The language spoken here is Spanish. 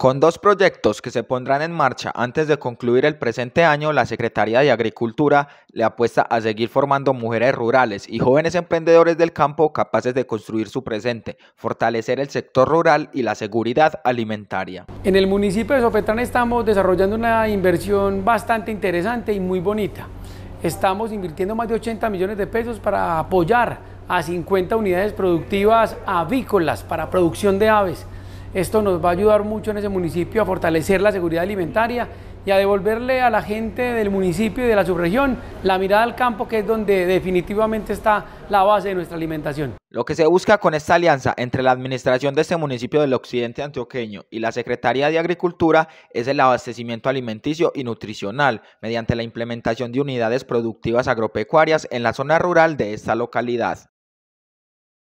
Con dos proyectos que se pondrán en marcha antes de concluir el presente año, la Secretaría de Agricultura le apuesta a seguir formando mujeres rurales y jóvenes emprendedores del campo capaces de construir su presente, fortalecer el sector rural y la seguridad alimentaria. En el municipio de Sofetrán estamos desarrollando una inversión bastante interesante y muy bonita. Estamos invirtiendo más de 80 millones de pesos para apoyar a 50 unidades productivas avícolas para producción de aves esto nos va a ayudar mucho en ese municipio a fortalecer la seguridad alimentaria y a devolverle a la gente del municipio y de la subregión la mirada al campo, que es donde definitivamente está la base de nuestra alimentación. Lo que se busca con esta alianza entre la administración de este municipio del occidente antioqueño y la Secretaría de Agricultura es el abastecimiento alimenticio y nutricional mediante la implementación de unidades productivas agropecuarias en la zona rural de esta localidad.